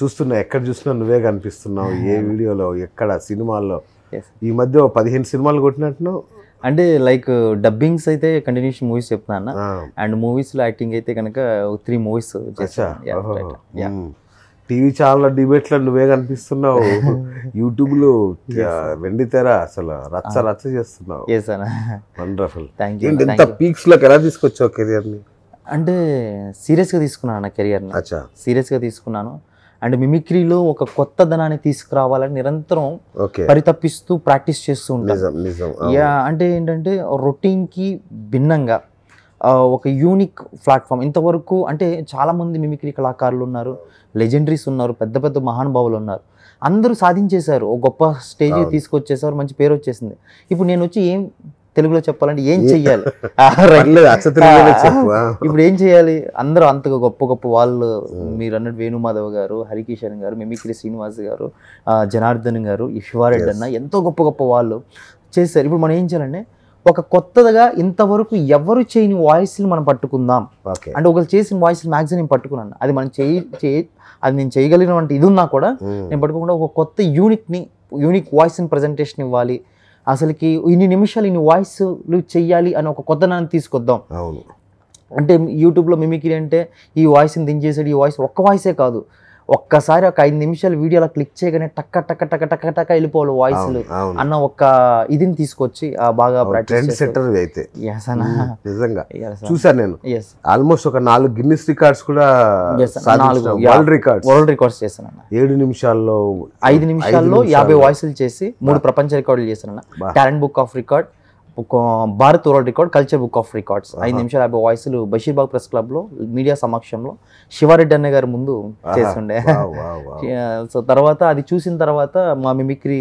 చూస్తున్నా ఎక్కడ చూసినా నువ్వే కనిపిస్తున్నావు ఏ వీడియోలో ఎక్కడ సినిమాల్లో ఈ మధ్య పదిహేను సినిమాలు కొట్టినట్టున్నావు అంటే లైక్ డబ్బింగ్స్ అయితే కంటిన్యూస్ మూవీస్ చెప్తున్నా అండ్ మూవీస్ లో యాక్టింగ్ అయితే కనుక త్రీ మూవీస్ టీవీ ఛానల్ డిబేట్లో నువ్వే కనిపిస్తున్నావు యూట్యూబ్లో వెండి తెర అసలు రచ్చ ah. రచ్చ చేస్తున్నావు వండర్ఫుల్ థ్యాంక్ యూ పీక్స్లోకి ఎలా తీసుకొచ్చావు కెరియర్ని అంటే సీరియస్గా తీసుకున్నాను నా కెరియర్ని సీరియస్గా తీసుకున్నాను అండ్ మిమిక్రీలో ఒక కొత్త ధనాన్ని తీసుకురావాలని నిరంతరం పరితపిస్తూ ప్రాక్టీస్ చేస్తూ ఉంటారు అంటే ఏంటంటే రొటీన్కి భిన్నంగా ఒక యూనిక్ ప్లాట్ఫామ్ ఇంతవరకు అంటే చాలామంది మిమిక్రీ కళాకారులు ఉన్నారు లెజెండరీస్ ఉన్నారు పెద్ద పెద్ద మహానుభావులు ఉన్నారు అందరూ సాధించేశారు ఒక గొప్ప స్టేజ్ తీసుకొచ్చేసారు మంచి పేరు వచ్చేసింది ఇప్పుడు నేను వచ్చి ఏం తెలుగులో చెప్పాలంటే ఏం చెయ్యాలి ఇప్పుడు ఏం చేయాలి అందరూ అంత గొప్ప గొప్ప వాళ్ళు మీరు అన్నట్టు వేణుమాధవ్ గారు హరికిషన్ గారు మిమిక్రి శ్రీనివాస్ గారు జనార్దన్ గారు శివారెడ్డి అన్న ఎంతో గొప్ప గొప్ప వాళ్ళు చేశారు ఇప్పుడు మనం ఏం చేయాలంటే ఒక కొత్తగా ఇంతవరకు ఎవరు చేయని వాయిస్ని మనం పట్టుకుందాం అంటే ఒకరు చేసిన వాయిస్ మ్యాక్సిమం నేను పట్టుకున్నాను అది మనం చేయి అది నేను చేయగలిగిన ఇది ఉన్నా కూడా నేను పట్టుకోకుండా ఒక కొత్త యూనిక్ని యూనిక్ వాయిస్ ప్రజెంటేషన్ ఇవ్వాలి అసలుకి ఇన్ని నిమిషాలు ఇన్ని వాయిస్లు చెయ్యాలి అని ఒక కొత్త నాన్న తీసుకొద్దాం అవును అంటే యూట్యూబ్లో మిమిక్రీ అంటే ఈ వాయిస్ని దించేసాడు ఈ వాయిస్ ఒక్క వాయిసే కాదు ఒక్కసారి ఒక ఐదు నిమిషాలు వీడియోలో క్లిక్ చేయగానే టక్క టక్క టక్క టక్క టక్క వెళ్ళిపోవాలి వాయిస్లు అన్న ఒక ఇదిని తీసుకొచ్చి బాగా ట్రెండ్ సెట్టర్ అయితే నిజంగా చూసాను నేను ఆల్మోస్ట్ ఒక నాలుగు గిన్నిస్ రికార్డ్స్ కూడా నాలుగు వరల్డ్ రికార్డ్స్ వరల్డ్ రికార్డ్స్ చేశాను ఏడు నిమిషాల్లో ఐదు నిమిషాల్లో యాభై వాయిస్లు చేసి మూడు ప్రపంచ రికార్డులు చేశాను టాలెంట్ బుక్ ఆఫ్ రికార్డ్ ఒక Bharat world record culture book of records ఐదు నిమిషాల యాభై వాయిస్లు బషీర్బాగ్ ప్రెస్ క్లబ్ లో మీడియా సమక్షంలో శివారెడ్డి అన్న గారి ముందు చేస్తుండే సో తర్వాత అది చూసిన తర్వాత మా మిమిక్రీ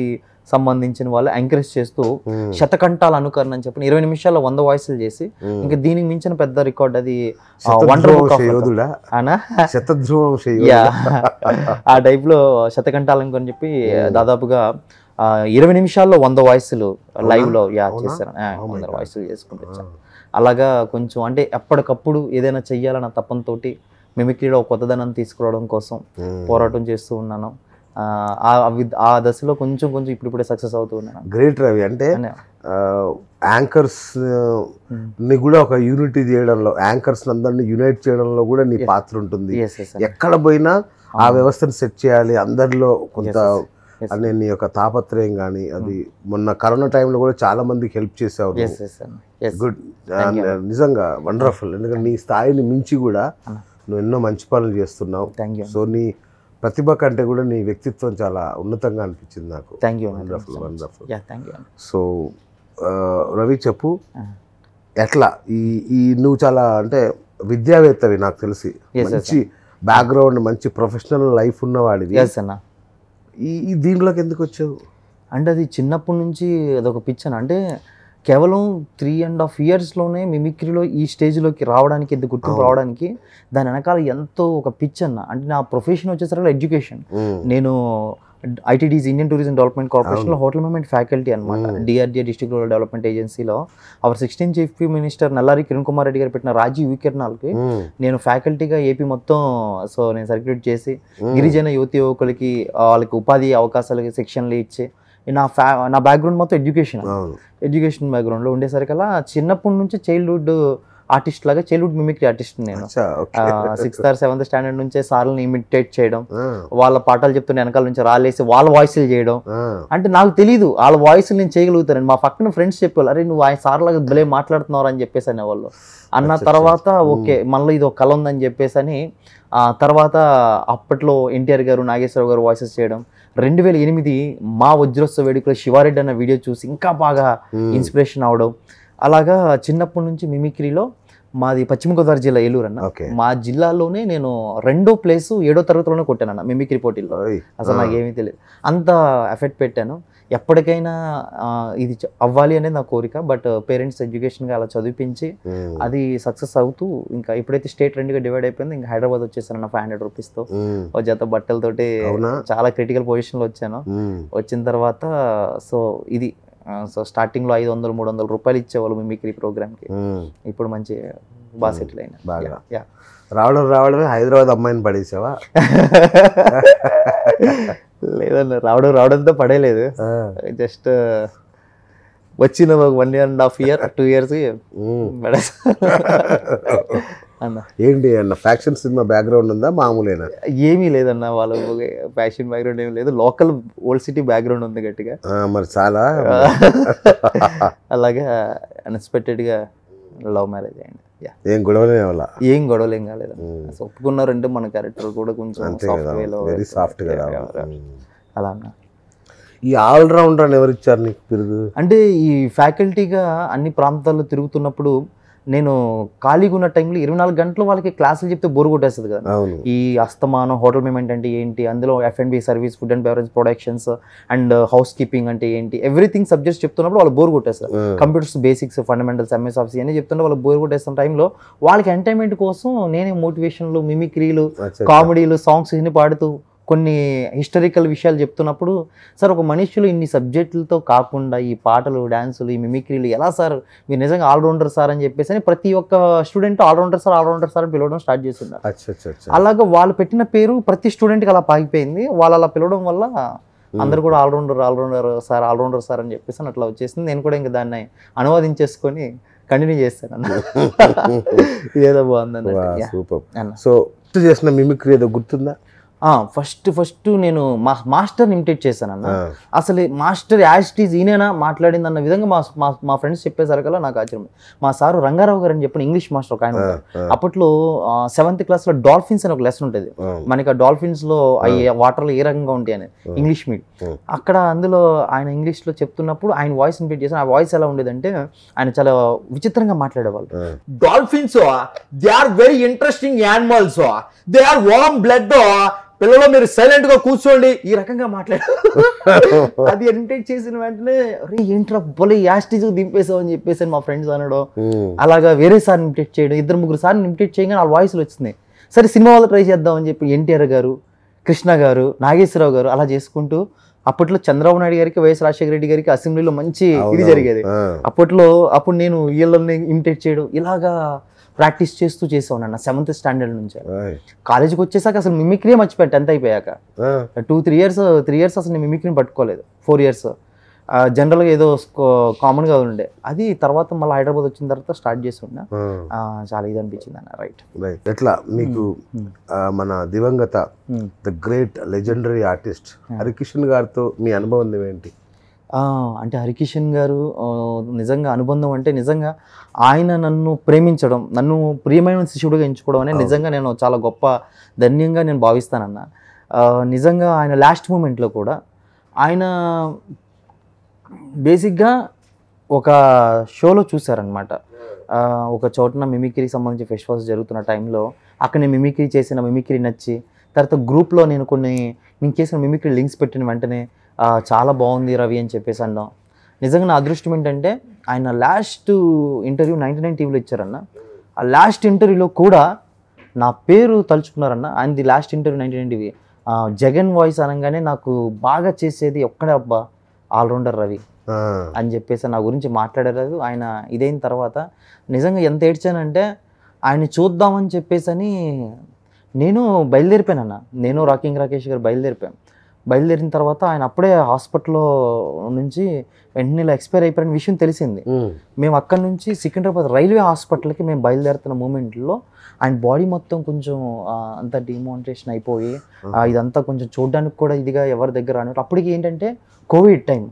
సంబంధించిన వాళ్ళు ఎంకరేజ్ చేస్తూ hmm. శతకంఠాల అనుకరణ అని చెప్పి ఇరవై నిమిషాల్లో వంద వాయిస్లు చేసి hmm. ఇంకా దీనికి మించిన పెద్ద రికార్డ్ అది ఆ టైప్ లో శతకంఠాలు అని చెప్పి hmm. దాదాపుగా ఇరవై నిమిషాల్లో వంద వాయిస్లు లైవ్లో యా చేశారు oh వంద వాయిస్లు చేసుకుంటూ అలాగా కొంచెం అంటే ఎప్పటికప్పుడు ఏదైనా చెయ్యాలన్న తప్పంతో మిమిక్రీలో కొత్తదనం తీసుకురావడం కోసం hmm. పోరాటం చేస్తూ ఉన్నాను ఆ దశలో కొంచెం కొంచెం ఇప్పుడు ఇప్పుడే సక్సెస్ అవుతూ ఉన్నాను గ్రేట్ రవి అంటే యాంకర్స్ hmm. ని కూడా ఒక యూనిటీ చేయడంలో యాంకర్స్ అందరిని యునైట్ చేయడంలో కూడా నీ పాత్ర ఉంటుంది ఎక్కడ పోయినా ఆ వ్యవస్థను సెట్ చేయాలి అందరిలో కొంత అది నేను నీ యొక్క తాపత్రయం కానీ అది మొన్న కరోనా టైంలో కూడా చాలా మందికి హెల్ప్ చేసావు గుడ్ uh, నిజంగా వండర్ఫుల్ ఎందుకంటే నీ స్థాయిని మించి కూడా ah. నువ్వు ఎన్నో మంచి పనులు చేస్తున్నావు సో నీ ప్రతిభ కంటే కూడా నీ వ్యక్తిత్వం చాలా ఉన్నతంగా అనిపించింది నాకు thank you wonderful wonderful so Ravi చెప్పు ah. ఎట్లా ఈ ఈ నువ్వు చాలా అంటే విద్యావేత్తవి నాకు తెలిసి మంచి బ్యాక్గ్రౌండ్ మంచి ప్రొఫెషనల్ లైఫ్ ఉన్నవాడివి ఈ దీంట్లోకి ఎందుకు వచ్చావు అంటే అది చిన్నప్పటి నుంచి అదొక పిచ్చను అంటే కేవలం త్రీ అండ్ హాఫ్ ఇయర్స్లోనే మిమిక్రీలో ఈ స్టేజ్లోకి రావడానికి ఎందుకు గుర్తింపు రావడానికి దాని వెనకాల ఎంతో ఒక పిచ్ అంటే నా ప్రొఫెషన్ వచ్చేసరికి ఎడ్యుకేషన్ నేను ఐటీడీస్ ఇండియన్ టూరిజం డెవలప్మెంట్ కార్పొరేషన్లో హోటల్ మేనేజ్మెంట్ ఫ్యాకల్టీ అనమాట డిఆర్డీఏ డిస్ట్రిక్ట్ రూరల్ డెవలప్మెంట్ ఏజెన్సీలో our sixteen chief minister Nallari Kiran Kumar Reddy గారు పెట్టిన రాజీవ్ వికిరణాలకి నేను ఫ్యాకల్టీగా ఏపీ మొత్తం సో నేను సర్క్యులేట్ చేసి గిరిజన యువతి యువకులకి వాళ్ళకి ఉపాధి అవకాశాలకి శిక్షణలు ఇచ్చి నా ఫ్యా నా బ్యాక్గ్రౌండ్ మొత్తం ఎడ్యుకేషన్ ఎడ్యుకేషన్ బ్యాక్గ్రౌండ్లో ఉండేసరికల్లా చిన్నప్పటి నుంచి చైల్డ్హుడ్ ఆర్టిస్ట్ లాగా చైల్డ్హుడ్ మిమిక్రీ ఆర్టిస్ట్ నేను సిక్స్త్ ఆర్ సెవెంత్ స్టాండర్డ్ నుంచే సార్లను ఇమిటేట్ చేయడం వాళ్ళ పాటలు చెప్తున్న వెనకాల నుంచి రాలేసి వాళ్ళ వాయిస్లు చేయడం అంటే నాకు తెలియదు వాళ్ళ వాయిస్లు నేను చేయగలుగుతానని మా పక్కన ఫ్రెండ్స్ చెప్పేవాళ్ళు అరే నువ్వు ఆయన సార్ లాగా భలే మాట్లాడుతున్నారు అని చెప్పేసి వాళ్ళు అన్న తర్వాత ఓకే మనలో ఇది ఒక కళ ఉందని చెప్పేసి అని తర్వాత అప్పట్లో ఎన్టీఆర్ గారు నాగేశ్వరరావు గారు వాయిసెస్ చేయడం రెండు వేల ఎనిమిది మా వజ్రోత్సవ వేడుకలో శివారెడ్డి అన్న వీడియో చూసి ఇంకా బాగా ఇన్స్పిరేషన్ అవడం అలాగా చిన్నప్పటి నుంచి మిమిక్రీలో మాది పశ్చిమ గోదావరి జిల్లా ఏలూరు అన్న మా జిల్లాలోనే నేను రెండో ప్లేస్ ఏడో తరగతిలోనే కొట్టానన్న మిమిక్రీ పోటీలో అసలు నాకేమీ తెలియదు అంత ఎఫెక్ట్ పెట్టాను ఎప్పటికైనా ఇది అవ్వాలి అనేది నా కోరిక బట్ పేరెంట్స్ ఎడ్యుకేషన్గా అలా చదివించి అది సక్సెస్ అవుతూ ఇంకా ఎప్పుడైతే స్టేట్ రెండుగా డివైడ్ అయిపోయింది ఇంకా హైదరాబాద్ వచ్చేసాను నా ఫైవ్ హండ్రెడ్ రూపీస్తో ఒక జత బట్టలతోటి చాలా క్రిటికల్ పొజిషన్లో వచ్చాను వచ్చిన తర్వాత సో ఇది సో స్టార్టింగ్లో ఐదు వందలు మూడు వందల రూపాయలు ఇచ్చేవాళ్ళు మిమిక్రీ ప్రోగ్రామ్కి ఇప్పుడు మంచి బాగా సెటిల్ అయినా బాగా యా రావడం రావడమే హైదరాబాద్ అమ్మాయిని పడేసావా లేదన్న రావడం రావడంతో పడేలేదు జస్ట్ uh, వచ్చిన one and half year two years పడేసా ఏంటి అన్న ఫ్యాక్షన్ సినిమా బ్యాక్గ్రౌండ్ ఉందా మామూలేనా ఏమీ లేదన్న వాళ్ళ ఫ్యాషన్ బ్యాక్గ్రౌండ్ ఏమీ లేదు లోకల్ ఓల్డ్ సిటీ బ్యాక్గ్రౌండ్ ఉంది గట్టిగా మరి చాలా అలాగా అన్ఎక్స్పెక్టెడ్గా లవ్ మ్యారేజ్ అయింది ఏం గొడవలే ఏం గొడవలేం కాలేదు ఒప్పుకున్నారంటే మన క్యారెక్టర్ కూడా కొంచెం వెరీ సాఫ్ట్ అలా అన్న ఈ ఆల్రౌండర్ ఎవరు ఇచ్చారు నీకు అంటే ఈ ఫ్యాకల్టీగా అన్ని ప్రాంతాల్లో తిరుగుతున్నప్పుడు నేను ఖాళీగా ఉన్న టైంలో ఇరవై నాలుగు గంటలు వాళ్ళకి క్లాసులు చెప్తే బోరు కొట్టేస్తుంది కదా ఈ అస్తమానం హోటల్ మేమెంట్ అంటే ఏంటి అందులో F and B service food and beverage productions and housekeeping అంటే ఏంటి ఎవ్రీథింగ్ సబ్జెక్ట్స్ చెప్తున్నప్పుడు వాళ్ళు బోర్ కొట్టేస్తారు computers basics fundamentals MS Office అన్ని చెప్తుంటే వాళ్ళు బోర్ కొట్టేస్తున్న టైంలో వాళ్ళకి ఎంటర్టైన్మెంట్ కోసం నేనే మోటివేషన్లు మిమిక్రీలు కామెడీలు సాంగ్స్ ఇన్ని పాడుతూ కొన్ని హిస్టరికల్ విషయాలు చెప్తున్నప్పుడు సార్ ఒక మనుషులు ఇన్ని సబ్జెక్టులతో కాకుండా ఈ పాటలు డ్యాన్సులు ఈ మిమిక్రీలు ఎలా సార్ మీరు నిజంగా ఆల్రౌండర్ సార్ అని చెప్పేసి అని ప్రతి ఒక్క student all rounder sir all rounder sir పిలవడం స్టార్ట్ చేస్తున్నారు అలాగే వాళ్ళు పెట్టిన పేరు ప్రతి స్టూడెంట్కి అలా పాగిపోయింది వాళ్ళు అలా పిలవడం వల్ల అందరు కూడా all rounder all rounder sir all rounder sir అని చెప్పేసి అట్లా వచ్చేసింది నేను కూడా ఇంకా దాన్ని అనువాదించేసుకొని కంటిన్యూ చేస్తాను అన్న ఇదేదో బాగుందన్న సూపర్ సో చేసిన మిమిక్రీ ఏదో గుర్తుందా ఫస్ట్ ఫస్ట్ నేను మా మాస్టర్ని ఇమిటేట్ చేశానన్న అసలు మాస్టర్ యాజిటీజ్ ఈయనైనా మాట్లాడింది అన్న విధంగా మా మా ఫ్రెండ్స్ చెప్పేసరికల్లా నాకు ఆశ్చర్యం మా సారు రంగారావు గారు అని చెప్పిన ఇంగ్లీష్ మాస్టర్ ఒక ఆయన అప్పట్లో సెవెంత్ క్లాస్లో డాల్ఫిన్స్ అని ఒక లెసన్ ఉంటుంది మనకి ఆ డాల్ఫిన్స్ లో అవి లో ఏ రకంగా ఉంటాయి అని ఇంగ్లీష్ మీడ్ అక్కడ అందులో ఆయన ఇంగ్లీష్ లో చెప్తున్నప్పుడు ఆయన వాయిస్ ఇమిటేట్ చేసిన ఆ వాయిస్ ఎలా ఉండేదంటే ఆయన చాలా విచిత్రంగా మాట్లాడేవాళ్ళు dolphins they are very interesting animals they are warm blood పిల్లలు మీరు సైలెంట్ గా కూర్చోండి ఈ రకంగా మాట్లాడారు అది ఎంటేట్ చేసిన వెంటనే అరే ఏంట్రా బొలే యాస్టిజ్ దింపేసావు అని చెప్పేసి మా ఫ్రెండ్స్ అనడం అలాగా వేరే సార్ ఇమిటేట్ చేయడం ఇద్దరు ముగ్గురు సార్లు ఇమిటేట్ చేయగానే వాళ్ళ వాయిస్లు వచ్చింది సరే సినిమా వాళ్ళు ట్రై చేద్దాం అని చెప్పి ఎన్టీఆర్ గారు కృష్ణ గారు నాగేశ్వరరావు గారు అలా చేసుకుంటూ అప్పట్లో చంద్రబాబు నాయుడు గారికి వైఎస్ రాజశేఖర రెడ్డి గారికి అసెంబ్లీలో మంచి ఇది జరిగేది అప్పట్లో అప్పుడు నేను వీళ్ళని ఇమిటేట్ చేయడం ఇలాగా ప్రాక్టీస్ చేస్తూ చేసావు నాన్న సెవెంత్ స్టాండర్డ్ నుంచి కాలేజీకి వచ్చేసాక అసలు మిమిక్రీ మర్చిపోయాను టెన్త్ అయిపోయాక two three years three years అసలు నేను మిమిక్రీని పట్టుకోలేదు ఫోర్ ఇయర్స్ జనరల్గా ఏదో కామన్గా ఉండే అది తర్వాత మళ్ళీ హైదరాబాద్ వచ్చిన తర్వాత స్టార్ట్ చేసి ఉన్నా చాలా ఇది అనిపించింది అన్న రైట్ రైట్ ఎట్లా మీకు మన దివంగత the great legendary artist Harikishan గారితో మీ అనుభవం ఏంటి అంటే హరికిషన్ గారు నిజంగా అనుబంధం అంటే నిజంగా ఆయన నన్ను ప్రేమించడం నన్ను ప్రియమైన శిష్యుడిగా ఎంచుకోవడం అనేది నిజంగా నేను చాలా గొప్ప ధన్యంగా నేను భావిస్తానన్న నిజంగా ఆయన లాస్ట్ మూమెంట్లో కూడా ఆయన బేసిక్గా ఒక షోలో చూసారనమాట ఒక చోటన మిమిక్రీకి సంబంధించి ఫెస్టివల్స్ జరుగుతున్న టైంలో అక్కడ నేను మిమిక్రీ చేసిన మిమిక్రీ నచ్చి తర్వాత గ్రూప్లో నేను కొన్ని నేను చేసిన మిమిక్రీ లింక్స్ పెట్టిన వెంటనే చాలా బాగుంది రవి అని చెప్పేసి అన్నాం నిజంగా నా అదృష్టం ఏంటంటే ఆయన లాస్ట్ ఇంటర్వ్యూ నైంటీ నైన్ టీవీలో ఇచ్చారన్న ఆ లాస్ట్ ఇంటర్వ్యూలో కూడా నా పేరు తలుచుకున్నారన్న the last interview ninety nine TV Jagan voice అనగానే నాకు బాగా చేసేది ఒక్కడే అబ్బా ఆల్రౌండర్ రవి అని చెప్పేసి నా గురించి మాట్లాడారు ఆయన ఇదైన తర్వాత నిజంగా ఎంత ఏడ్చానంటే ఆయన చూద్దామని చెప్పేసి అని నేను అన్న నేను రాకింగ్ రాకేష్ గారు బయలుదేరిపోయాను బయలుదేరిన తర్వాత ఆయన అప్పుడే హాస్పిటల్లో నుంచి వెంటనే ఇలా ఎక్స్పైర్ అయిపోయిన విషయం తెలిసింది మేము అక్కడ నుంచి సికింద్రాబాద్ రైల్వే హాస్పిటల్కి మేము బయలుదేరుతున్న మూమెంట్లో ఆయన బాడీ మొత్తం కొంచెం అంతా డిమోన్స్ట్రేషన్ అయిపోయి ఇదంతా కొంచెం చూడడానికి కూడా ఇదిగా ఎవరి దగ్గర రాని అప్పటికి ఏంటంటే కోవిడ్ టైం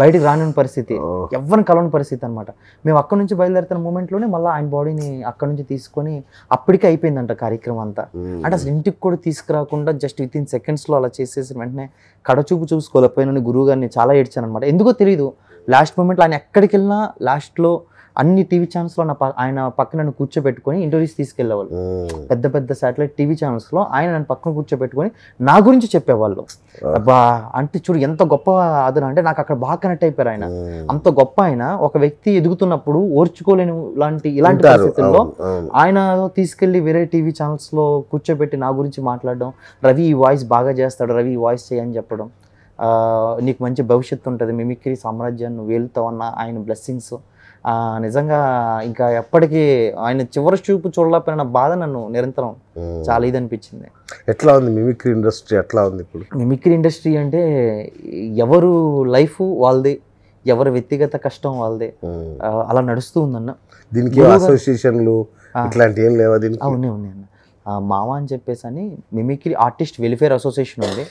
బయటికి రాని పరిస్థితి ఎవరిని కలవని పరిస్థితి అనమాట మేము అక్కడ నుంచి బయలుదేరుతున్న మూమెంట్లోనే మళ్ళీ ఆయన బాడీని అక్కడ నుంచి తీసుకొని అప్పటికే అయిపోయిందంట కార్యక్రమం అంతా అంటే అసలు ఇంటికి కూడా తీసుకురాకుండా జస్ట్ విత్ ఇన్ సెకండ్స్లో అలా చేసేసి వెంటనే కడచూపు చూసుకోలేకపోయినా గురువు గారిని చాలా ఏడ్చాను అనమాట ఎందుకో తెలియదు లాస్ట్ మూమెంట్లో ఆయన ఎక్కడికి వెళ్ళినా లాస్ట్లో అన్ని టీవీ ఛానల్స్లో నా ఆయన పక్కన నన్ను కూర్చోబెట్టుకొని ఇంటర్వ్యూస్ తీసుకెళ్లేవాళ్ళు పెద్ద పెద్ద శాటిలైట్ టీవీ ఛానల్స్లో ఆయన నన్ను పక్కన కూర్చోబెట్టుకొని నా గురించి చెప్పేవాళ్ళు అబ్బా అంటే చూడు ఎంత గొప్ప అదన అంటే నాకు అక్కడ బాగా కనెక్ట్ అయిపోయారు ఆయన అంత గొప్ప ఆయన ఒక వ్యక్తి ఎదుగుతున్నప్పుడు ఓర్చుకోలేని లాంటి ఇలాంటి పరిస్థితుల్లో ఆయన తీసుకెళ్లి వేరే టీవీ ఛానల్స్లో కూర్చోబెట్టి నా గురించి మాట్లాడడం రవి ఈ వాయిస్ బాగా చేస్తాడు రవి ఈ వాయిస్ చేయని చెప్పడం నీకు మంచి భవిష్యత్తు ఉంటుంది మిమిక్రీ సామ్రాజ్యాన్ని వెళ్తావు అన్న ఆయన బ్లెస్సింగ్స్ నిజంగా ఇంకా ఎప్పటికీ ఆయన చివరి చూపు చూడలేకపోయిన బాధ నన్ను నిరంతరం చాలా ఇది అనిపించింది ఎట్లా ఉంది మిమిక్రీ ఇండస్ట్రీ ఎట్లా ఉంది ఇప్పుడు మిమిక్రీ ఇండస్ట్రీ అంటే ఎవరు లైఫ్ వాళ్ళది ఎవరి వ్యక్తిగత కష్టం వాళ్ళది అలా నడుస్తూ ఉందన్న దీనికి అసోసియేషన్లు ఇట్లాంటి ఏం లేవా దీనికి అవునే ఉన్నాయి అన్న మావా అని చెప్పేసి అని మిమిక్రీ ఆర్టిస్ట్ వెల్ఫేర్ అసోసియేషన్ ఉంది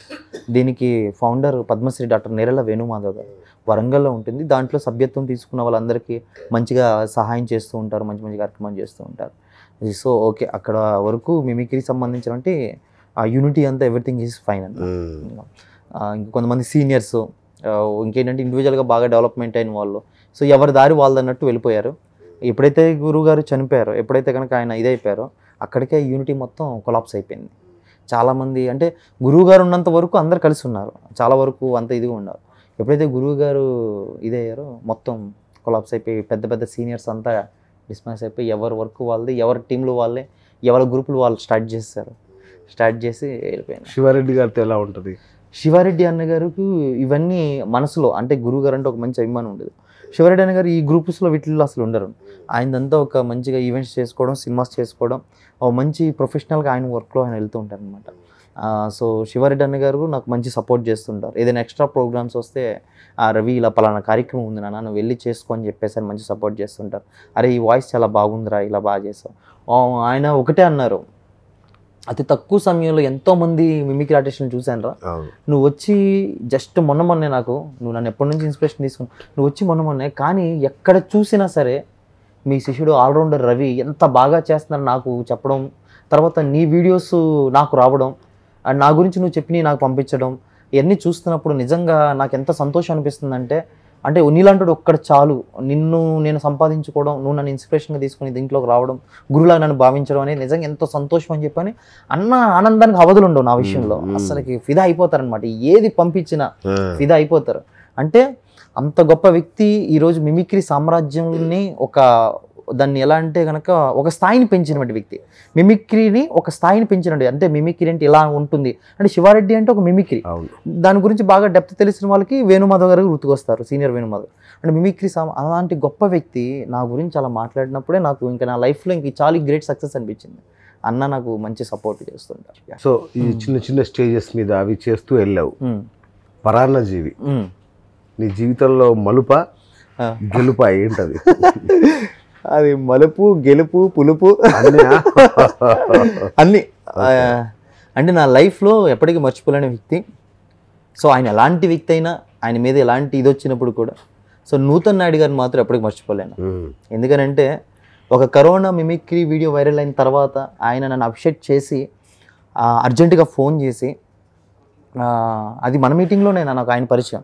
దీనికి ఫౌండర్ పద్మశ్రీ డాక్టర్ నేరల వేణుమాధవ్ గారు వరంగల్లో ఉంటుంది దాంట్లో సభ్యత్వం తీసుకున్న వాళ్ళందరికీ మంచిగా సహాయం చేస్తూ ఉంటారు మంచి మంచి కార్యక్రమం చేస్తూ ఉంటారు సో ఓకే అక్కడ వరకు మిమిక్రీ అంటే ఆ యూనిటీ అంతా ఎవ్రీథింగ్ ఈజ్ ఫైన్ అంట కొంతమంది సీనియర్స్ ఇంకేంటంటే ఇండివిజువల్గా బాగా డెవలప్మెంట్ అయిన వాళ్ళు సో ఎవరి దారి వాళ్ళు అన్నట్టు వెళ్ళిపోయారు ఎప్పుడైతే గురువుగారు చనిపోయారో ఎప్పుడైతే కనుక ఆయన ఇదైపోయారో అక్కడికే యూనిటీ మొత్తం కొలాప్స్ అయిపోయింది చాలామంది అంటే గురువుగారు ఉన్నంత వరకు అందరు కలిసి ఉన్నారు చాలా వరకు అంత ఇదిగా ఉన్నారు ఎప్పుడైతే గురువుగారు ఇదయ్యారో మొత్తం కొలాప్స్ అయిపోయి పెద్ద పెద్ద సీనియర్స్ అంతా డిస్మాస్ అయిపోయి ఎవరి వర్క్ వాళ్ళది ఎవరి టీంలు వాళ్ళే ఎవరి గ్రూపులు వాళ్ళు స్టార్ట్ చేస్తారు స్టార్ట్ చేసి వెళ్ళిపోయింది శివారెడ్డి గారితో ఎలా ఉంటుంది శివారెడ్డి అన్న గారికి ఇవన్నీ మనసులో అంటే గురువుగారు అంటే ఒక మంచి అభిమానం ఉండేది శివరెడ్డి గారు ఈ గ్రూప్స్లో వీటిల్లో అసలు ఉండరు ఆయనంతా ఒక మంచిగా ఈవెంట్స్ చేసుకోవడం సినిమాస్ చేసుకోవడం ఒక మంచి ప్రొఫెషనల్గా ఆయన వర్క్లో ఆయన వెళ్తూ ఉంటారు అనమాట సో శివరెడ్డి అన్న గారు నాకు మంచి సపోర్ట్ చేస్తుంటారు ఏదైనా ఎక్స్ట్రా ప్రోగ్రామ్స్ వస్తే ఆ రవి ఇలా పలానా కార్యక్రమం ఉంది నాన్న నువ్వు వెళ్ళి చేసుకో అని చెప్పేసి మంచి సపోర్ట్ చేస్తుంటారు అరే ఈ వాయిస్ చాలా బాగుందిరా ఇలా బాగా చేసావు ఆయన ఒకటే అన్నారు అతి తక్కువ సమయంలో ఎంతో మంది మిమిక్రీ ఆర్టిస్టులు చూశాను రా నువ్వు వచ్చి జస్ట్ మొన్న మొన్నే నాకు నువ్వు నన్ను ఎప్పటి నుంచి ఇన్స్పిరేషన్ తీసుకుని నువ్వు వచ్చి మొన్న మొన్నే కానీ ఎక్కడ చూసినా సరే మీ శిష్యుడు ఆల్రౌండర్ రవి ఎంత బాగా చేస్తున్నారని నాకు చెప్పడం తర్వాత నీ వీడియోస్ నాకు రావడం అండ్ నా గురించి నువ్వు చెప్పి నాకు పంపించడం ఇవన్నీ చూస్తున్నప్పుడు నిజంగా నాకు ఎంత సంతోషం అనిపిస్తుందంటే అంటే నీలాంటి ఒక్కడ చాలు నిన్ను నేను సంపాదించుకోవడం నువ్వు నన్ను ఇన్స్పిరేషన్గా తీసుకుని దీంట్లోకి రావడం గురువులాగా నన్ను భావించడం అనేది నిజంగా ఎంతో సంతోషం అని చెప్పని అన్న ఆనందానికి అవధులు ఉండవు నా విషయంలో అసలుకి ఫిదా అయిపోతారనమాట ఏది పంపించినా ఫిదా అయిపోతారు అంటే అంత గొప్ప వ్యక్తి ఈరోజు మిమిక్రీ సామ్రాజ్యంని ఒక దాన్ని ఎలా అంటే కనుక ఒక స్థాయిని పెంచినటువంటి వ్యక్తి మిమిక్రీని ఒక స్థాయిని పెంచినట్టు అంటే మిమిక్రీ అంటే ఇలా ఉంటుంది అంటే శివారెడ్డి అంటే ఒక మిమిక్రీ దాని గురించి బాగా డెప్త్ తెలిసిన వాళ్ళకి వేణుమాధవ్ గారు గుర్తుకొస్తారు సీనియర్ వేణుమాధవ్ అంటే మిమిక్రీ సామ అలాంటి గొప్ప వ్యక్తి నా గురించి అలా మాట్లాడినప్పుడే నాకు ఇంకా నా లైఫ్లో ఇంక చాలా గ్రేట్ సక్సెస్ అనిపించింది అన్న నాకు మంచి సపోర్ట్ చేస్తుంటారు సో ఈ hmm. చిన్న చిన్న స్టేజెస్ మీద అవి చేస్తూ వెళ్ళావు hmm. పరాన్న జీవి hmm. నీ జీవితంలో మలుప గెలుప ఏంటది అది మలుపు గెలుపు పులుపు అన్ని అంటే నా లైఫ్లో ఎప్పటికీ మర్చిపోలేని వ్యక్తి సో ఆయన ఎలాంటి వ్యక్తి అయినా ఆయన మీద ఎలాంటి ఇది వచ్చినప్పుడు కూడా సో నూతన్ నాయుడు గారిని మాత్రం ఎప్పటికీ మర్చిపోలేను ఎందుకనంటే ఒక కరోనా మిమిక్రీ వీడియో వైరల్ అయిన తర్వాత ఆయన నన్ను అప్షెట్ చేసి అర్జెంటుగా ఫోన్ చేసి అది మన మీటింగ్లోనే నాకు ఆయన పరిచయం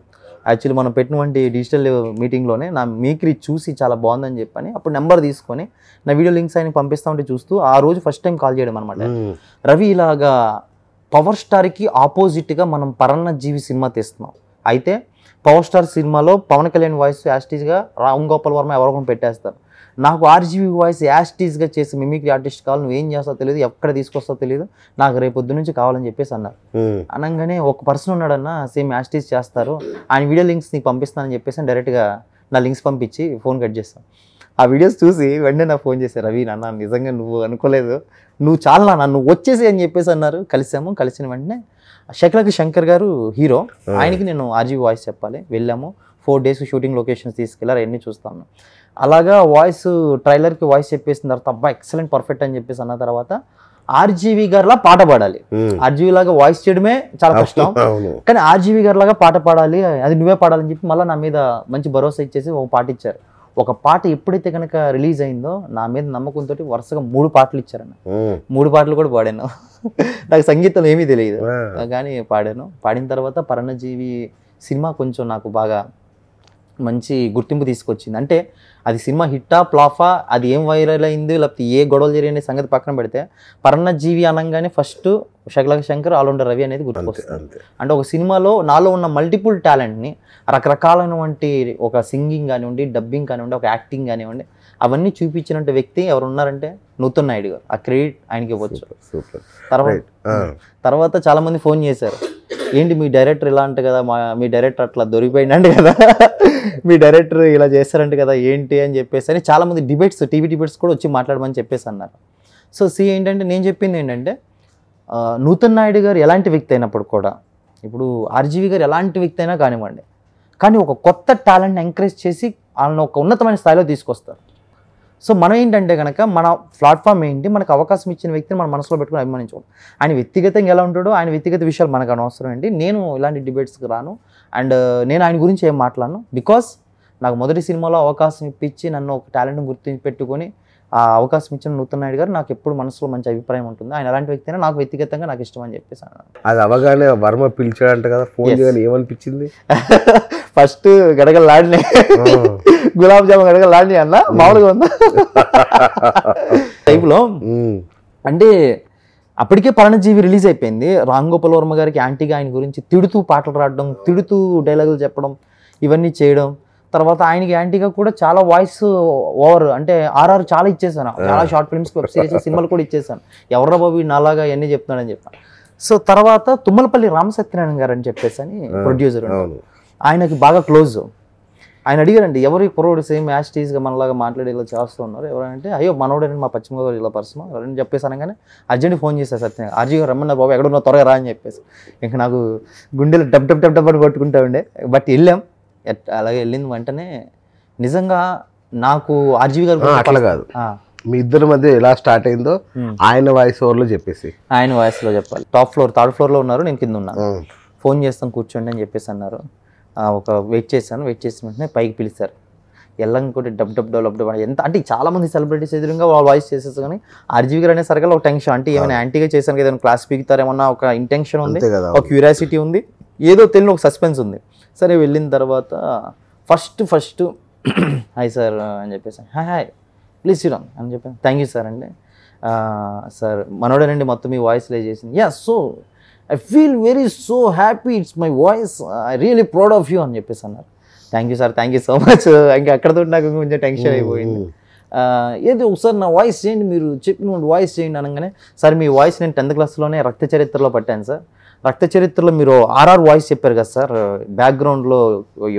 యాక్చువల్లీ మనం పెట్టినటువంటి డిజిటల్ మీటింగ్లోనే నా మేకరీ చూసి చాలా బాగుందని చెప్పని అప్పుడు నెంబర్ తీసుకొని నా వీడియో లింక్స్ ఆయన పంపిస్తా ఉంటే చూస్తూ ఆ రోజు ఫస్ట్ టైం కాల్ చేయడం అనమాట రవి ఇలాగా పవర్ స్టార్కి ఆపోజిట్గా మనం పరన్న జీవి సినిమా తీస్తున్నాం అయితే పవర్ స్టార్ సినిమాలో పవన్ కళ్యాణ్ వాయిస్ యాస్టీజ్గా రామ్ గోపాల్ వర్మ ఎవరో పెట్టేస్తారు నాకు ఆర్జీబీ వాయిస్ యాస్టీస్గా చేసి మిమిక్రీ ఆర్టిస్ట్ కావాలి నువ్వు ఏం చేస్తావు తెలియదు ఎక్కడ తీసుకొస్తావు తెలియదు నాకు రేపొద్దు నుంచి కావాలని చెప్పేసి అన్నారు అనగానే ఒక పర్సన్ ఉన్నాడన్న సేమ్ యాస్టీస్ చేస్తారు ఆయన వీడియో లింక్స్ నీకు పంపిస్తానని చెప్పేసి డైరెక్ట్గా నా లింక్స్ పంపించి ఫోన్ కట్ చేస్తాను ఆ వీడియోస్ చూసి వెంటనే నా ఫోన్ చేశారు రవి నాన్న నిజంగా నువ్వు అనుకోలేదు నువ్వు చాలా నన్ను వచ్చేసి అని చెప్పేసి అన్నారు కలిసాము కలిసిన వెంటనే శకలకు శంకర్ గారు హీరో ఆయనకి నేను ఆర్జీ వాయిస్ చెప్పాలి వెళ్ళాము ఫోర్ డేస్ షూటింగ్ లొకేషన్స్ తీసుకెళ్ళారు అవన్నీ చూస్తాను అలాగా వాయిస్ ట్రైలర్కి వాయిస్ చెప్పేసిన తర్వాత అబ్బా ఎక్సలెంట్ పర్ఫెక్ట్ అని చెప్పేసి అన్న తర్వాత ఆర్జీవీ గారిలా పాట పాడాలి ఆర్జీవీ లాగా వాయిస్ చేయడమే చాలా కష్టం కానీ ఆర్జీవీ గారి లాగా పాట పాడాలి అది నువ్వే పాడాలని చెప్పి మళ్ళీ నా మీద మంచి భరోసా ఇచ్చేసి ఒక పాట ఇచ్చారు ఒక పాట ఎప్పుడైతే కనుక రిలీజ్ అయిందో నా మీద నమ్మకంతో వరుసగా మూడు పాటలు ఇచ్చారన్న మూడు పాటలు కూడా పాడాను నాకు సంగీతం ఏమీ తెలియదు కానీ పాడాను పాడిన తర్వాత పరణజీవి సినిమా కొంచెం నాకు బాగా మంచి గుర్తింపు తీసుకొచ్చింది అంటే అది సినిమా హిట్టా ప్లాఫా అది ఏం వైరల్ అయింది లేకపోతే ఏ గొడవలు జరిగిన సంగతి పక్కన పెడితే పరన్నజీవి అనగానే ఫస్ట్ షకలక శంకర్ ఆల్రౌండర్ రవి అనేది గుర్తుకొస్తుంది అంటే ఒక సినిమాలో నాలో ఉన్న మల్టిపుల్ టాలెంట్ని రకరకాలైనటువంటి ఒక సింగింగ్ కానివ్వండి డబ్బింగ్ కానివ్వండి ఒక యాక్టింగ్ కానివ్వండి అవన్నీ చూపించిన వ్యక్తి ఎవరు ఉన్నారంటే నూతన్ నాయుడు గారు ఆ క్రెడిట్ ఆయనకి ఇవ్వచ్చు తర్వాత తర్వాత చాలామంది ఫోన్ చేశారు ఏంటి మీ డైరెక్టర్ ఇలా అంట కదా మా మీ డైరెక్టర్ అట్లా దొరికిపోయిందంటే కదా మీ డైరెక్టర్ ఇలా చేస్తారంట కదా ఏంటి అని చెప్పేసి అని చాలామంది డిబేట్స్ టీవీ డిబేట్స్ కూడా వచ్చి మాట్లాడమని చెప్పేసి అన్నారు సో సి ఏంటంటే నేను చెప్పింది ఏంటంటే నూతన్ నాయుడు గారు ఎలాంటి వ్యక్తి అయినప్పుడు కూడా ఇప్పుడు ఆర్జీవి గారు ఎలాంటి వ్యక్తి అయినా కానివ్వండి కానీ ఒక కొత్త టాలెంట్ని ఎంకరేజ్ చేసి వాళ్ళని ఒక ఉన్నతమైన స్థాయిలో తీసుకొస్తారు సో మనం ఏంటంటే కనుక మన ప్లాట్ఫామ్ ఏంటి మనకు అవకాశం ఇచ్చిన వ్యక్తిని మన మనసులో పెట్టుకుని అభిమానించకూడదు ఆయన వ్యక్తిగతంగా ఎలా ఉంటాడో ఆయన వ్యక్తిగత విషయాలు మనకు అనవసరం ఏంటి నేను ఇలాంటి డిబేట్స్కి రాను అండ్ uh, నేను ఆయన గురించి ఏం మాట్లాడను బికాస్ నాకు మొదటి సినిమాలో అవకాశం ఇప్పించి నన్ను ఒక టాలెంట్ని గుర్తించి పెట్టుకొని ఆ అవకాశం ఇచ్చిన నూతన్ నాయుడు గారు నాకు ఎప్పుడు మనసులో మంచి అభిప్రాయం ఉంటుంది ఆయన అలాంటి వ్యక్తి నాకు వ్యక్తిగతంగా నాకు ఇష్టం అని చెప్పేసి అది అవగానే వర్మ పిలిచాడంట కదా ఫోన్ చేయాలి ఏమనిపించింది ఫస్ట్ గడగలాడిని గులాబ్ జామున్ గడగలాడిని అన్న మామూలుగా ఉందా టైపులో అంటే అప్పటికే పరణజీవి రిలీజ్ అయిపోయింది రామ్ గోపాల్ వర్మ గారికి యాంటీగా ఆయన గురించి తిడుతూ పాటలు రాడడం తిడుతూ డైలాగులు చెప్పడం ఇవన్నీ చేయడం తర్వాత ఆయనకి యాంటీగా కూడా చాలా వాయిస్ ఓవర్ అంటే ఆర్ఆర్ చాలా ఇచ్చేసాను చాలా షార్ట్ ఫిల్మ్స్ వెబ్ సిరీస్ సినిమాలు కూడా ఇచ్చేసాను ఎవర్రా బాబు నాలాగా ఇవన్నీ చెప్తున్నాడని చెప్పాను సో తర్వాత తుమ్మలపల్లి రామసత్యనారాయణ గారు అని చెప్పేసి అని ప్రొడ్యూసర్ ఆయనకి బాగా క్లోజ్ ఆయన అడిగారండి ఎవరు కుర్రోడు సేమ్ యాస్టీస్గా మనలాగా మాట్లాడి ఇలా చేస్తూ ఉన్నారు ఎవరంటే అయ్యో మనోడని మా పశ్చిమ గోదావరి ఇలా పర్సన్ అని చెప్పేసి అనగానే అర్జెంట్ ఫోన్ చేశారు సత్యం అర్జీ రమ్మన్న బాబు ఎక్కడ ఉన్నా త్వరగా రా అని చెప్పేసి ఇంకా నాకు గుండెలు డబ్ డబ్ డబ్ డబ్ అని పట్టుకుంటా ఉండే బట్ వెళ్ళాం అలాగే వెళ్ళింది వెంటనే నిజంగా నాకు ఆర్జీవి గారు అట్లా కాదు మీ ఇద్దరి మధ్య ఎలా స్టార్ట్ అయిందో ఆయన వాయిస్ ఓవర్లో చెప్పేసి ఆయన వాయిస్లో చెప్పాలి టాప్ ఫ్లోర్ థర్డ్ ఫ్లోర్లో ఉన్నారు నేను కింద ఉన్నాను ఫోన్ చేస్తాను కూర్చోండి అని చెప్పేసి అన్నారు ఒక వెయిట్ చేశాను వెయిట్ చేసిన వెంటనే పైకి పిలిచారు ఎల్లంకోటి డబ్ డబ్ డబ్ డబ్ ఎంత అంటే చాలామంది సెలబ్రిటీస్ ఎదురుగా వాళ్ళ వాయిస్ చేసేసి కానీ ఆర్జీవి గారు అనే సరిగా ఒక టెన్షన్ అంటే ఏమైనా యాంటీగా చేశాను కదా క్లాస్ పీకుతారేమన్నా ఒక ఇంటెన్షన్ ఉంది ఒక క్యూరియాసిటీ ఉంది ఏదో తెలియని ఒక సస్పెన్స్ ఉంది సరే వెళ్ళిన తర్వాత ఫస్ట్ ఫస్ట్ హాయ్ సార్ అని చెప్పేసి హాయ్ హాయ్ ప్లీజ్ శ్రీరామ్ అని చెప్పాను థ్యాంక్ యూ సార్ అండి సార్ మనోడేనండి మొత్తం మీ వాయిస్ లే చేసింది yeah so I feel very so happy it's my voice I really proud of you అని చెప్పేసి అన్నారు thank you sir thank you so much ఇంకా అక్కడతో నాకు కొంచెం టెన్షన్ hmm, అయిపోయింది hmm. ఏదో ఒకసారి నా వాయిస్ చేయండి మీరు చెప్పిన వాయిస్ చేయండి అనగానే సార్ మీ వాయిస్ నేను టెన్త్ క్లాస్లోనే రక్త చరిత్రలో పట్టాను సార్ రక్త చరిత్రలో మీరు ఆర్ఆర్ వాయిస్ చెప్పారు కదా సార్ బ్యాక్గ్రౌండ్లో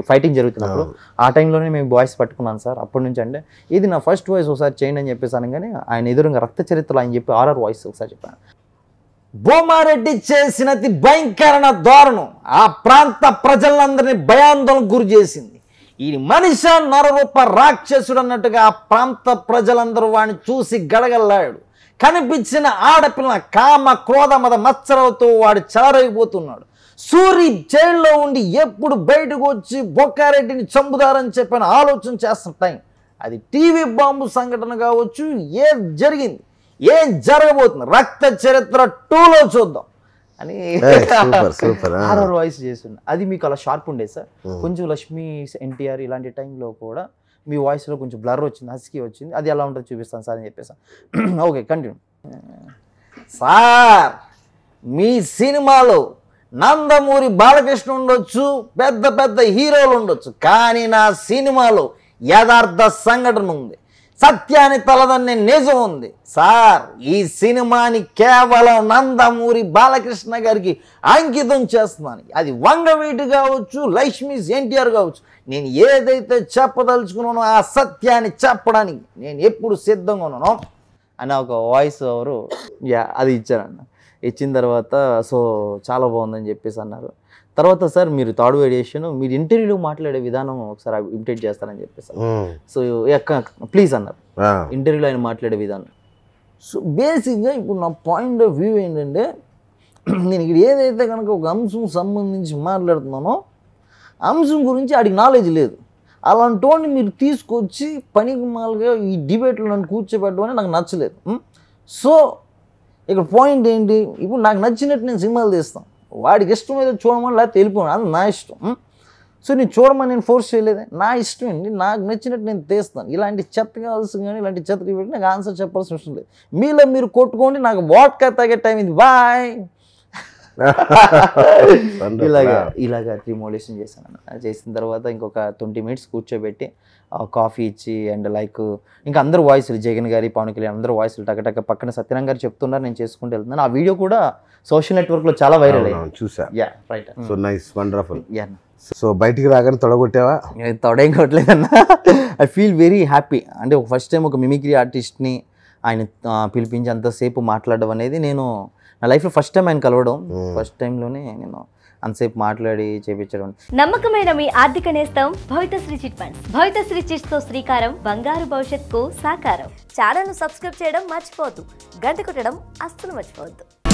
ఫైటింగ్ జరుగుతున్నప్పుడు ఆ టైంలోనే మేము వాయిస్ పట్టుకున్నాను సార్ అప్పటి నుంచి అంటే ఇది నా ఫస్ట్ వాయిస్ ఒకసారి చేయండి అని చెప్పేసి అనగానే ఆయన ఎదురుగా రక్త చరిత్రలో ఆయన చెప్పి ఆర్ఆర్ వాయిస్ ఒకసారి చెప్పాను భూమారెడ్డి చేసినది భయంకరణ దారుణం ఆ ప్రాంత ప్రజలందరినీ భయాందోళన గురి చేసింది ఈ మనిష నరరూప రాక్షసుడు అన్నట్టుగా ఆ ప్రాంత ప్రజలందరూ వాడిని చూసి గడగల్లాడు కనిపించిన ఆడపిల్ల కామ క్రోధ మద మత్సరవుతూ వాడు చెలరైపోతున్నాడు సూరి జైల్లో ఉండి ఎప్పుడు బయటకు వచ్చి బొక్కారెడ్డిని చంపుదారని చెప్పిన ఆలోచన చేస్తున్న టైం అది టీవీ బాంబు సంఘటన కావచ్చు ఏ జరిగింది ఏం జరగబోతుంది రక్త చరిత్ర టూలో చూద్దాం అని హారర్ వాయిస్ చేస్తుంది అది మీకు అలా షార్ప్ ఉండే సార్ కొంచెం లక్ష్మి ఎన్టీఆర్ ఇలాంటి టైంలో కూడా మీ వాయిస్లో కొంచెం బ్లర్ వచ్చింది హస్కీ వచ్చింది అది ఎలా ఉంటుంది చూపిస్తాను సార్ అని చెప్పేసి ఓకే కంటిన్యూ సార్ మీ సినిమాలో నందమూరి బాలకృష్ణ ఉండొచ్చు పెద్ద పెద్ద హీరోలు ఉండొచ్చు కానీ నా సినిమాలో యథార్థ సంఘటన ఉంది సత్యాన్ని తలదన్నే నిజం ఉంది సార్ ఈ సినిమాని కేవలం నందమూరి బాలకృష్ణ గారికి అంకితం చేస్తున్నాను అది వంగవీటి కావచ్చు లక్ష్మీస్ ఎన్టీఆర్ కావచ్చు నేను ఏదైతే చెప్పదలుచుకున్నానో ఆ సత్యాన్ని చెప్పడానికి నేను ఎప్పుడు సిద్ధంగా ఉన్నానో అని ఒక వాయిస్ ఓవరు యా అది ఇచ్చారన్న ఇచ్చిన తర్వాత సో చాలా బాగుందని చెప్పేసి అన్నారు తర్వాత సార్ మీరు థర్డ్ వేరియేషన్ మీరు ఇంటర్వ్యూలో మాట్లాడే విధానం ఒకసారి ఇమిటేట్ చేస్తారని చెప్పేసి సో ప్లీజ్ అన్నారు ఇంటర్వ్యూలో ఆయన మాట్లాడే విధానం సో బేసిక్గా ఇప్పుడు నా పాయింట్ ఆఫ్ వ్యూ ఏంటంటే నేను ఇక్కడ ఏదైతే కనుక ఒక అంశం సంబంధించి మాట్లాడుతున్నానో అంశం గురించి ఆడికి నాలెడ్జ్ లేదు అలాంటి వాడిని మీరు తీసుకొచ్చి పనికి మాలుగా ఈ డిబేట్లో నన్ను కూర్చోబెట్టడం అని నాకు నచ్చలేదు సో ఇక్కడ పాయింట్ ఏంటి ఇప్పుడు నాకు నచ్చినట్టు నేను సినిమాలు తీస్తాను వాడికి ఇష్టం ఏదో చూడమని లేకపోతే వెళ్ళిపోయాను అది నా ఇష్టం సో నేను చూడమని నేను ఫోర్స్ చేయలేదే నా ఇష్టం అండి నాకు నచ్చినట్టు నేను తీస్తాను ఇలాంటి చెత్త కావాల్సి కానీ ఇలాంటి చెత్త పెట్టి నాకు ఆన్సర్ చెప్పాల్సిన అవసరం లేదు మీలో మీరు కొట్టుకోండి నాకు వాట్ తాగే టైం ఇది బాయ్ ఇలాగా ఇలాగా రిమోడేషన్ చేశాను చేసిన తర్వాత ఇంకొక ట్వంటీ మినిట్స్ కూర్చోబెట్టి కాఫీ ఇచ్చి అండ్ లైక్ ఇంకా అందరు వాయిస్లు జగన్ గారి పవన్ కళ్యాణ్ అందరూ వాయిస్లు టకటక పక్కన సత్యనారాయణ గారు చెప్తున్నారు నేను చేసుకుంటూ వెళ్తున్నాను ఆ వీడియో కూడా సోషల్ నెట్వర్క్లో చాలా వైరల్ అయ్యింది చూసా yeah right so hmm. Nice wonderful yeah so బయటికి రాగానే తొడగొట్టావా తొడేం కొట్టలేదన్న ఐ ఫీల్ వెరీ హ్యాపీ అంటే ఒక ఫస్ట్ టైం ఒక మిమిక్రీ ఆర్టిస్ట్ని ఆయన పిలిపించి అంతసేపు మాట్లాడడం అనేది నేను నా లైఫ్లో ఫస్ట్ టైం ఆయన కలవడం ఫస్ట్ hmm. టైంలోనే నేను అంతసేపు మాట్లాడి చేపించడం నమ్మకమైన మీ ఆర్థిక నేస్తం Bhavithasri chit funds Bhavithasri chits తో శ్రీకారం బంగారు భవిష్యత్ కు సాకారం ఛానల్ ను సబ్స్క్రైబ్ చేయడం మర్చిపోవద్దు గంట కొట్టడం అస్సలు మర్చిపోవద్దు